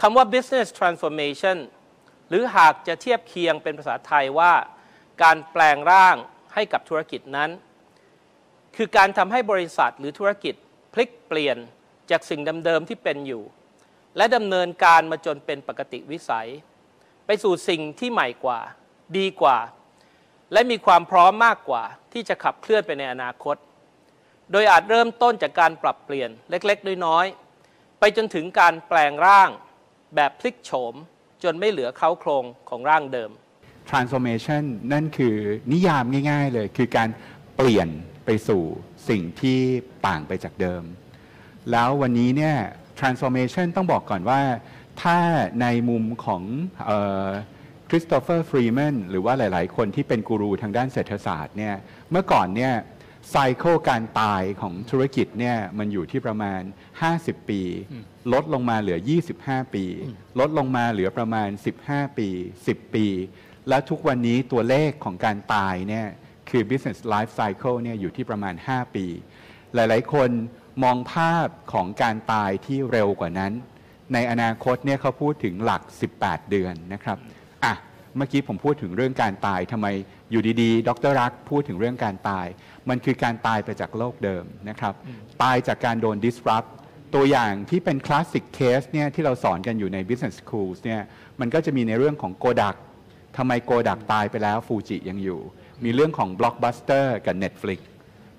คำว่า business transformation หรือหากจะเทียบเคียงเป็นภาษาไทยว่าการแปลงร่างให้กับธุรกิจนั้น คือการทำให้บริษัทหรือธุรกิจพลิกเปลี่ยนจากสิ่งเดิมๆที่เป็นอยู่ และดำเนินการมาจนเป็นปกติวิสัย ไปสู่สิ่งที่ใหม่กว่า ดีกว่า และมีความพร้อมมากกว่าที่จะขับเคลื่อนไปในอนาคต โดยอาจเริ่มต้นจากการปรับเปลี่ยนเล็กๆน้อยๆไปจนถึงการแปลงร่างแบบพลิกโฉมจนไม่เหลือเค้าโครงของร่างเดิม transformation นั่นคือนิยามง่าย ๆเลย คือการเปลี่ยนไปสู่สิ่งที่ต่างไปจากเดิม แล้ววันนี้เนี่ย transformation ต้องบอกก่อนว่า ถ้าในมุมของคริสโตเฟอร์ฟรีแมนหรือว่าหลายๆคนที่เป็นกูรูทางด้านเศรษฐศาสตร์เนี่ยเมื่อก่อนเนี่ยไซเคิลการตายของธุรกิจเนี่ยมันอยู่ที่ประมาณ 50 ปีลดลงมาเหลือ 25 ปี ลดลงมาเหลือประมาณ 15 ปี 10 ปี และทุกวันนี้ตัวเลขของการตายเนี่ย คือ business life cycle เนี่ยอยู่ที่ประมาณ 5 ปี หลายๆ คนมองภาพของการตายที่เร็วกว่านั้น ในอนาคตเนี่ยเขาพูดถึงหลัก 18 เดือนนะครับอ่ะ เมื่อกี้ผมพูดถึงเรื่องการตาย ทำไมอยู่ดีๆ ดรรัก พูดถึงเรื่องการตาย มันคือการตายไปจากโลกเดิมนะครับ ตายจากการโดน disrupt ตัวอย่างที่เป็นคลาสสิกเคสเนี่ยที่เราสอนกันอยู่ใน Business Schools เนี่ยมันก็จะมีในเรื่องของโกดักทำไมโกดักตายไปแล้วฟูจิยังอยู่ มีเรื่องของ Blockbuster กับ Netflix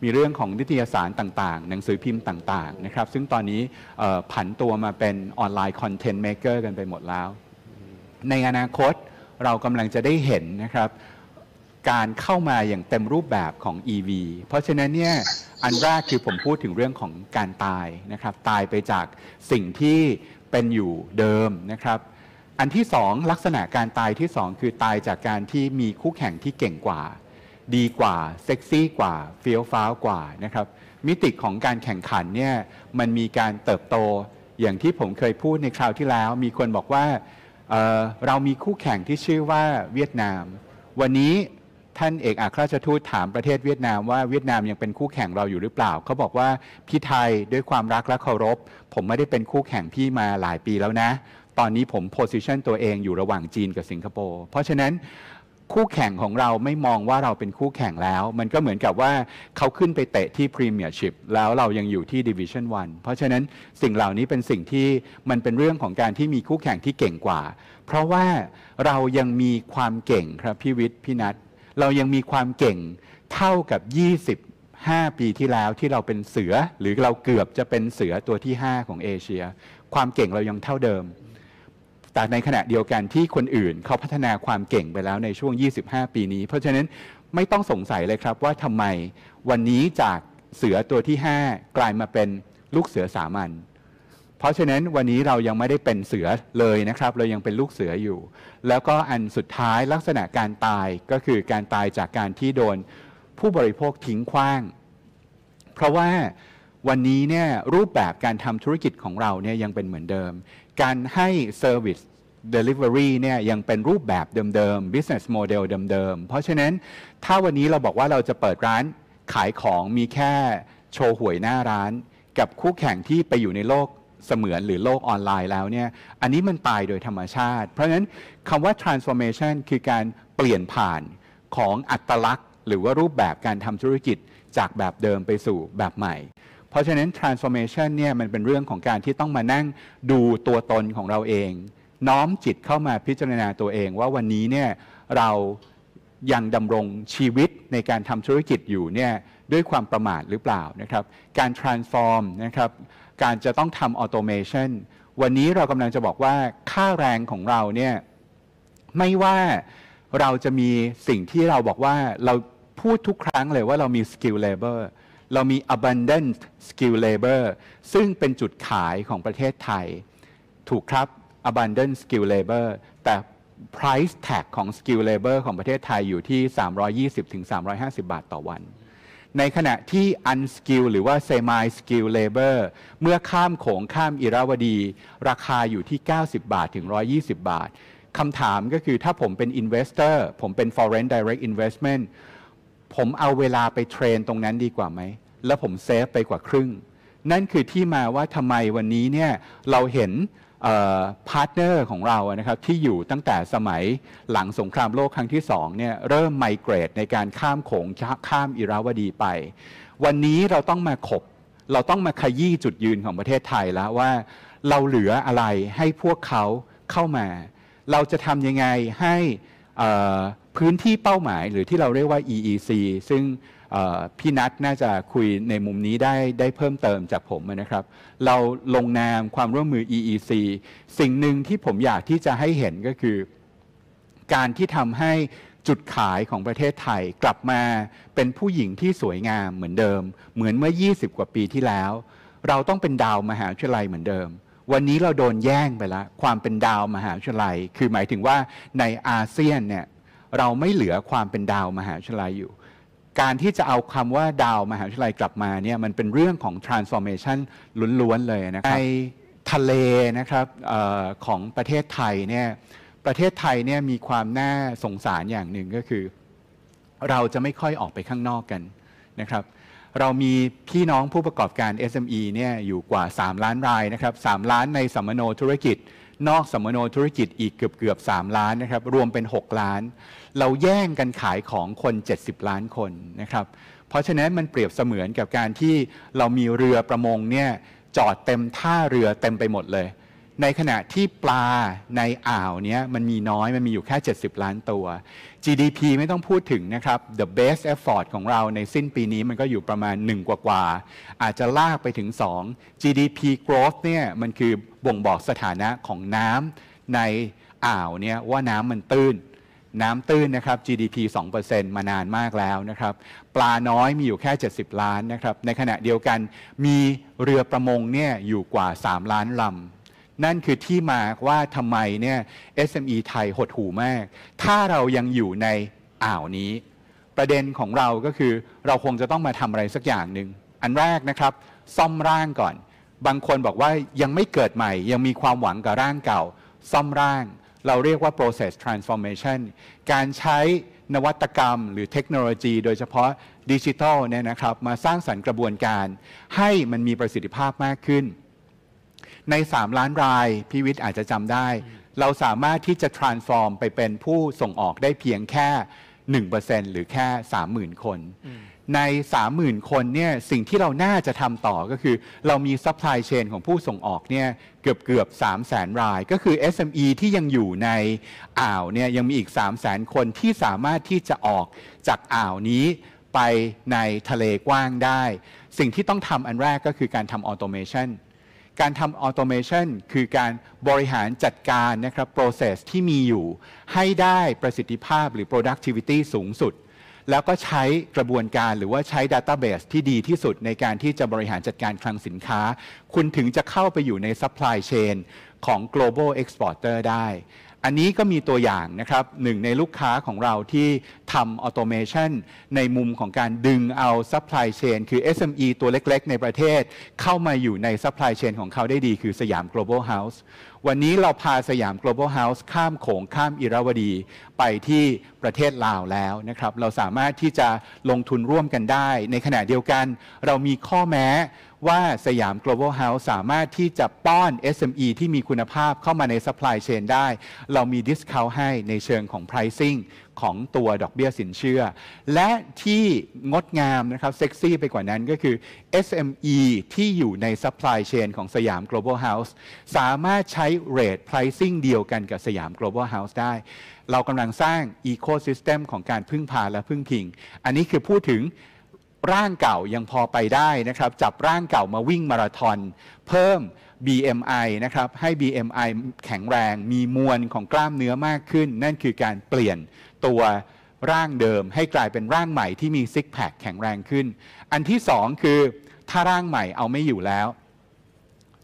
มีเรื่องของนิตยสารต่างๆ หนังสือพิมพ์ต่างๆนะครับ ซึ่งตอนนี้ผันตัวมาเป็นออนไลน์คอนเทนต์เมเกอร์กันไปหมดแล้ว ในอนาคตเรากำลังจะได้เห็นนะครับการเข้ามาอย่างเต็มรูปแบบของ EV เพราะฉะนั้นเนี่ยอันแรกคือผมพูดถึงเรื่องของการตายนะครับตายไปจากสิ่งที่เป็นอยู่เดิมนะครับ อันที่สองลักษณะการตายที่สองคือตายจากการที่มีคู่แข่งที่เก่งกว่า ดีกว่าเซ็กซี่กว่าเฟี้ยวฟ้าวกว่านะครับมิติของการแข่งขันเนี่ยมันมีการเติบโตอย่างที่ผมเคยพูดในคราวที่แล้วมีคนบอกว่าเเรามีคู่แข่งที่ชื่อว่าเวียดนาม วันนี้ท่านเอกอัครราชทูตถามประเทศเวียดนามว่าเวียดนามยังเป็นคู่แข่งเราอยู่หรือเปล่าเขาบอกว่าพี่ไทยด้วยความรักและเคารพ ผมไม่ได้เป็นคู่แข่งพี่มาหลายปีแล้วนะ ตอนนี้ผมโพสิชันตัวเองอยู่ระหว่างจีน กับสิงคโปร์ เพราะฉะนั้นคู่แข่งของเราไม่มองว่าเราเป็นคู่แข่งแล้ว มันก็เหมือนกับว่าเขาขึ้นไปเตะที่พรีเมียร์ชิพแล้วเรายังอยู่ที่ดิวิชั่น1เพราะฉะนั้นสิ่งเหล่านี้เป็นสิ่งที่มันเป็นเรื่องของการที่มีคู่แข่งที่เก่งกว่า เพราะว่าเรายังมีความเก่งครับพี่วิทย์พี่นัทเรายังมีความเก่งเท่ากับ 25 ปีที่แล้วที่เราเป็นเสือหรือเราเกือบจะเป็นเสือตัวที่ 5 ของเอเชีย ความเก่งเรายังเท่าเดิม แต่ในขณะเดียวกันที่คนอื่นเขาพัฒนาความเก่งไปแล้วในช่วง 25 ปีนี้ เพราะฉะนั้นไม่ต้องสงสัยเลยครับว่าทำไมวันนี้จากเสือตัวที่ 5 กลายมาเป็นลูกเสือสามัญเพราะฉะนั้นวันนี้เรายังไม่ได้เป็นเสือเลยนะครับ เรายังเป็นลูกเสืออยู่ แล้วก็อันสุดท้ายลักษณะการตายก็คือการตายจากการที่โดนผู้บริโภคทิ้งขว้าง เพราะว่าวันนี้เนี่ยรูปแบบการทำธุรกิจของเราเนี่ยยังเป็นเหมือนเดิม การให้เซอร์วิส Delivery เนี่ยยังเป็นรูปแบบเดิมๆ business model เดิมๆเพราะฉะนั้นถ้าวันนี้เราบอกว่าเราจะเปิดร้านขายของมีแค่โชว์หวยหน้าร้านกับคู่แข่งที่ไปอยู่ในโลกเสมือนหรือโลกออนไลน์แล้วเนี่ย อันนี้มันตายโดยธรรมชาติ เพราะฉะนั้นคำว่า transformation คือการเปลี่ยนผ่านของอัตลักษณ์ หรือว่ารูปแบบการทำธุรกิจจากแบบเดิมไปสู่แบบใหม่ เพราะฉะนั้น transformation เนี่ยมันเป็นเรื่องของการที่ต้องมานั่งดูตัวตนของเราเอง น้อมจิตเข้ามาพิจารณาตัวเองว่าวันนี้เนี่ยเรายังดำรงชีวิตในการทำธุรกิจอยู่เนี่ยด้วยความประมาทหรือเปล่านะครับ การ transform นะครับการจะต้องทำออโตเมชันวันนี้เรากำลังจะบอกว่าค่าแรงของเราเนี่ย ไม่ว่าเราจะมีสิ่งที่เราบอกว่าเราพูดทุกครั้งเลยว่าเรามี skill labor เรามี abundant skill labor ซึ่งเป็นจุดขายของประเทศไทย ถูกครับ abundant skill labor แต่ price tag ของ skill labor ของประเทศไทยอยู่ที่ 320-350 บาทต่อวันในขณะที่ unskill หรือว่า semi skill labor เมื่อข้ามโขงข้ามอิราวดี ราคาอยู่ที่ 90 บาทถึง 120 บาท คำถามก็คือถ้าผมเป็น investor ผมเป็น foreign direct investment ผมเอาเวลาไปเทรนตรงนั้นดีกว่าไหม แล้วผมเซฟไปกว่าครึ่ง นั่นคือที่มาว่าทำไมวันนี้เนี่ยเราเห็นพาร์ทเนอร์ของเรานะครับที่อยู่ตั้งแต่สมัยหลังสงครามโลกครั้งที่งเนี่ยเริ่มไมเกรดในการข้ามโขงข้ามอิราวดีไป วันนี้เราต้องมาขบ เราต้องมาขยี้จุดยืนของประเทศไทยแล้วว่าเราเหลืออะไรให้พวกเขาเข้ามา เราจะทำยังไงให้พื้นที่เป้าหมาย หรือที่เราเรียกว่า EEC ซึ่งพี่นัทน่าจะคุยในมุมนี้ได้ได้เพิ่มเติมจากผมนะครับ เราลงนามความร่วมมือ EEC สิ่งหนึ่งที่ผมอยากที่จะให้เห็นก็คือ การที่ทำให้จุดขายของประเทศไทยกลับมาเป็นผู้หญิงที่สวยงามเหมือนเดิม เหมือนเมื่อ 20 กว่าปีที่แล้ว เราต้องเป็นดาวมหาวิทยาลัยเหมือนเดิม วันนี้เราโดนแย่งไปละ ความเป็นดาวมหาวิทยาลัย คือหมายถึงว่าในอาเซียนเนี่ยเราไม่เหลือความเป็นดาวมหาวิทยาลัยอยู่การที่จะเอาคำว่าดาวมหาวิทยาลัยกลับมาเนี่ยมันเป็นเรื่องของ transformation ล้วนๆ เลยนะครับ ในทะเลนะครับออของประเทศไทยเนี่ยประเทศไทยเนี่ยมีความน่าสงสารอย่างหนึ่งก็คือ เราจะไม่ค่อยออกไปข้างนอกกันนะครับ เรามีพี่น้องผู้ประกอบการ SME เนี่ยอยู่กว่า 3 ล้านรายนะครับ 3 ล้านในสัมมโนธุรกิจนอกสมมโนธุรกิจอีกเกือบเกือบ 3 ล้านนะครับ รวมเป็น 6 ล้าน เราแย่งกันขายของคน 70 ล้านคนนะครับ เพราะฉะนั้นมันเปรียบเสมือนกับการที่เรามีเรือประมงเนี่ย จอดเต็มท่าเรือเต็มไปหมดเลยในขณะที่ปลาในอ่าวเนี้ยมันมีน้อย มันมีอยู่แค่ 70 ล้านตัว GDP ไม่ต้องพูดถึงนะครับ the best effort ของเราในสิ้นปีนี้มันก็อยู่ประมาณ 1 กว่ากว่าอาจจะลากไปถึง 2 GDP growth เนี่ยมันคือบ่งบอกสถานะของน้ำในอ่าวเนี่ยว่าน้ำมันตื้น น้ำตื้นนะครับ GDP 2%มานานมากแล้วนะครับ ปลาน้อยมีอยู่แค่ 70 ล้านนะครับ ในขณะเดียวกันมีเรือประมงเนี่ยอยู่กว่า 3 ล้านลำนั่นคือที่มาว่าทำไมเนี่ย SME ไทยหดหูมาก ถ้าเรายังอยู่ในอ่าวนี้ ประเด็นของเราก็คือเราคงจะต้องมาทำอะไรสักอย่างหนึ่ง อันแรกนะครับ ซ่อมร่างก่อน บางคนบอกว่ายังไม่เกิดใหม่ ยังมีความหวังกับร่างเก่า ซ่อมร่าง เราเรียกว่า process transformation การใช้นวัตกรรม หรือเทคโนโลยีโดยเฉพาะดิจิทัลเนี่ยนะครับ มาสร้างสรรค์กระบวนการ ให้มันมีประสิทธิภาพมากขึ้นใน 3 ล้านรายพี่วิทย์อาจจะจำได้ เราสามารถที่จะ transform ไปเป็นผู้ส่งออกได้เพียงแค่ 1%หรือแค่ 30,000 คน ใน 30,000 คนเนี่ยสิ่งที่เราน่าจะทำต่อก็คือ เรามี supply chain ของผู้ส่งออกเนี่ยเกือบเกือบ3 0 0แสนรายก็คือ SME ที่ยังอยู่ในอ่าวเนี่ยยังมีอีก 3 0 0แสนคนที่สามารถที่จะออกจากอ่าวนี้ไปในทะเลกว้างได้ สิ่งที่ต้องทำอันแรกก็คือการทำออโตเมชันการทำออโตเมชันคือการบริหารจัดการนะครับโปรเซสที่มีอยู่ ให้ได้ประสิทธิภาพหรือ productivity สูงสุด แล้วก็ใช้กระบวนการหรือว่าใช้ Database ที่ดีที่สุดในการที่จะบริหารจัดการคลังสินค้า คุณถึงจะเข้าไปอยู่ใน Supply Chain ของ global exporter ได้อันนี้ก็มีตัวอย่างนะครับหนึ่งในลูกค้าของเราที่ทำออโตเมชันในมุมของการดึงเอาซัพพลายเชนคือ SME ตัวเล็กๆ ในประเทศเข้ามาอยู่ในซัพพลายเชนของเขาได้ดี คือสยาม global house วันนี้เราพาสยาม global house ข้ามโขงข้ามอิราวดี ไปที่ประเทศลาวแล้วนะครับ เราสามารถที่จะลงทุนร่วมกันได้ ในขณะเดียวกันเรามีข้อแม้ว่าสยาม global house สามารถที่จะป้อน SME ที่มีคุณภาพเข้ามาใน supply chain ได้ เรามี discount ให้ในเชิงของ pricing ของตัวดอกเบี้ยสินเชื่อ และที่งดงามนะครับ เซ็กซี่ไปกว่านั้นก็คือ SME ที่อยู่ใน supply chain ของสยาม global house สามารถใช้ rate pricing เดียวกันกับสยาม global house ได้ เรากำลังสร้าง ecosystem ของการพึ่งพาและพึ่งพิง อันนี้คือพูดถึงร่างเก่ายังพอไปได้นะครับ จับร่างเก่ามาวิ่งมาราธอนเพิ่ม BMI นะครับ ให้ BMI แข็งแรงมีมวลของกล้ามเนื้อมากขึ้น นั่นคือการเปลี่ยนตัวร่างเดิม ให้กลายเป็นร่างใหม่ที่มีซิกแพคแข็งแรงขึ้น อันที่สองคือถ้าร่างใหม่เอาไม่อยู่แล้ว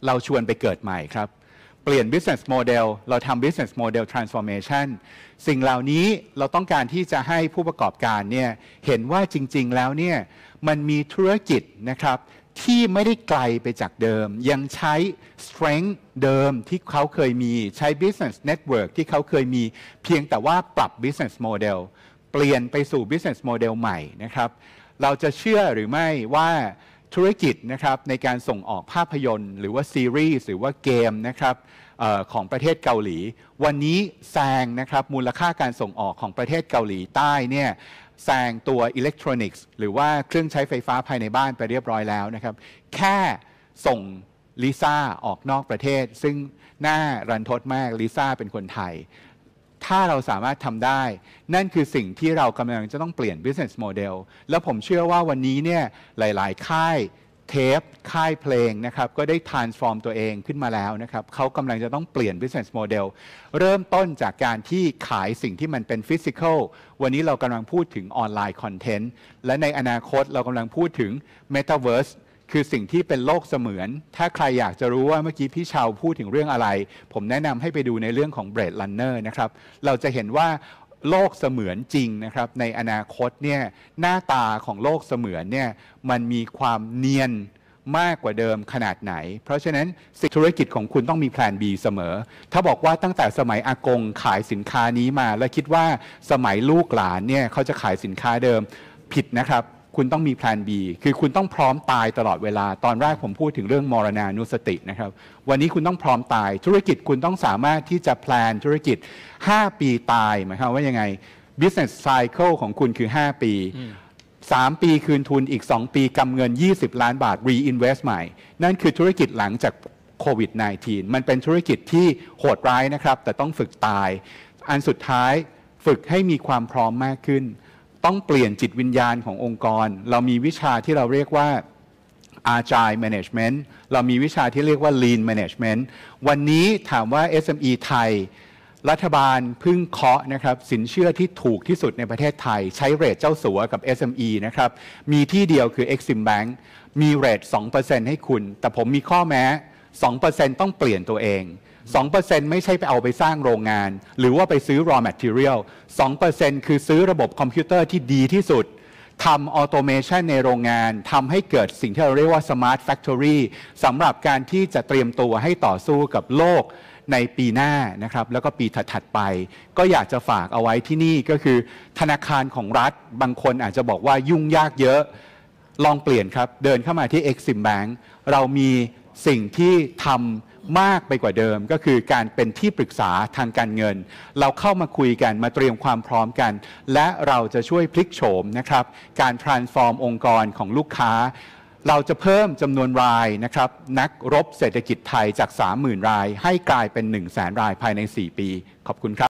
เราชวนไปเกิดใหม่ครับเปลี่ยน business model เราทำ business model transformation สิ่งเหล่านี้เราต้องการที่จะให้ผู้ประกอบการเนี่ยเห็นว่าจริง ๆ แล้วเนี่ยมันมีธุรกิจนะครับที่ไม่ได้ไกลไปจากเดิม ยังใช้ strength เดิมที่เขาเคยมีใช้ business network ที่เขาเคยมีเพียงแต่ว่าปรับ business model เปลี่ยนไปสู่ business model ใหม่นะครับ เราจะเชื่อหรือไม่ว่าธุรกิจนะครับในการส่งออกภาพยนตร์ หรือว่าซีรีส์หรือว่าเกมนะครับออของประเทศเกาหลี วันนี้แซงนะครับมูลค่าการส่งออกของประเทศเกาหลีใต้เนี่ยแซงตัวอิเล็กทรอนิกส์ หรือว่าเครื่องใช้ไฟฟ้าภายในบ้านไปเรียบร้อยแล้วนะครับแค่ส่งลิซ่าออกนอกประเทศ ซึ่งหน้ารันทดมากลิซ่าเป็นคนไทยถ้าเราสามารถทำได้ นั่นคือสิ่งที่เรากำลังจะต้องเปลี่ยน business model แล้วผมเชื่อว่าวันนี้เนี่ย หลาย ๆ ค่ายเทป ค่ายเพลงนะครับ ก็ได้ transform ตัวเองขึ้นมาแล้วนะครับเขากำลังจะต้องเปลี่ยน business model เริ่มต้นจากการที่ขายสิ่งที่มันเป็น physical วันนี้เรากำลังพูดถึงออนไลน์คอนเทนต์และในอนาคตเรากำลังพูดถึง metaverse คือสิ่งที่เป็นโลกเสมือน ถ้าใครอยากจะรู้ว่าเมื่อกี้พี่ชาวพูดถึงเรื่องอะไร ผมแนะนำให้ไปดูในเรื่องของเบรดลันเนอร์นะครับ เราจะเห็นว่าโลกเสมือนจริงนะครับในอนาคตเนี่ยหน้าตาของโลกเสมือนเนี่ยมันมีความเนียนมากกว่าเดิมขนาดไหน เพราะฉะนั้นธุรกิจของคุณต้องมีแผน B เสมอถ้าบอกว่าตั้งแต่สมัยอากงขายสินค้านี้มา และคิดว่าสมัยลูกหลานเนี่ยเขาจะขายสินค้าเดิมผิดนะครับคุณต้องมีแผน B คือคุณต้องพร้อมตายตลอดเวลา ตอนแรกผมพูดถึงเรื่องมรณานุสตินะครับ วันนี้คุณต้องพร้อมตาย ธุรกิจคุณต้องสามารถที่จะแพลนธุรกิจ 5 ปีตายหมายความว่ายังไง business cycle ของคุณคือ 5 ปี 3 ปีคืนทุนอีก 2 ปีกำเงิน 20 ล้านบาท reinvest ใหม่ นั่นคือธุรกิจหลังจากโควิด -19 มันเป็นธุรกิจที่โหดร้ายนะครับแต่ต้องฝึกตาย อันสุดท้ายฝึกให้มีความพร้อมมากขึ้นต้องเปลี่ยนจิตวิญญาณขององค์กร เรามีวิชาที่เราเรียกว่า Agile Management เรามีวิชาที่เรียกว่า Lean Management วันนี้ถามว่า SME ไทย รัฐบาลพึ่งเคาะนะครับสินเชื่อที่ถูกที่สุดในประเทศไทย ใช้เรทเจ้าสัวกับ SME นะครับ มีที่เดียวคือ Exim Bank มีเรท2%ให้คุณ แต่ผมมีข้อแม้ 2%ต้องเปลี่ยนตัวเอง2%ไม่ใช่ไปเอาไปสร้างโรงงาน หรือว่าไปซื้อ raw material 2%คือซื้อระบบคอมพิวเตอร์ที่ดีที่สุดทำออโตเมชันในโรงงานทำให้เกิดสิ่งที่เราเรียกว่า smart factory สำหรับการที่จะเตรียมตัวให้ต่อสู้กับโลกในปีหน้านะครับ แล้วก็ปีถัด ๆ ไป ก็อยากจะฝากเอาไว้ที่นี่ก็คือธนาคารของรัฐบางคนอาจจะบอกว่ายุ่งยากเยอะลองเปลี่ยนครับเดินเข้ามาที่ Exim Bank เรามีสิ่งที่ทำมากไปกว่าเดิมก็คือการเป็นที่ปรึกษาทางการเงิน เราเข้ามาคุยกันมาเตรียมความพร้อมกัน และเราจะช่วยพลิกโฉมนะครับการ transform องค์กรของลูกค้า เราจะเพิ่มจำนวนรายนะครับ นักรบเศรษฐกิจไทยจาก 30,000 ราย ให้กลายเป็น 1 0 0 0 0แสนรายภายใน 4 ปี ขอบคุณครับ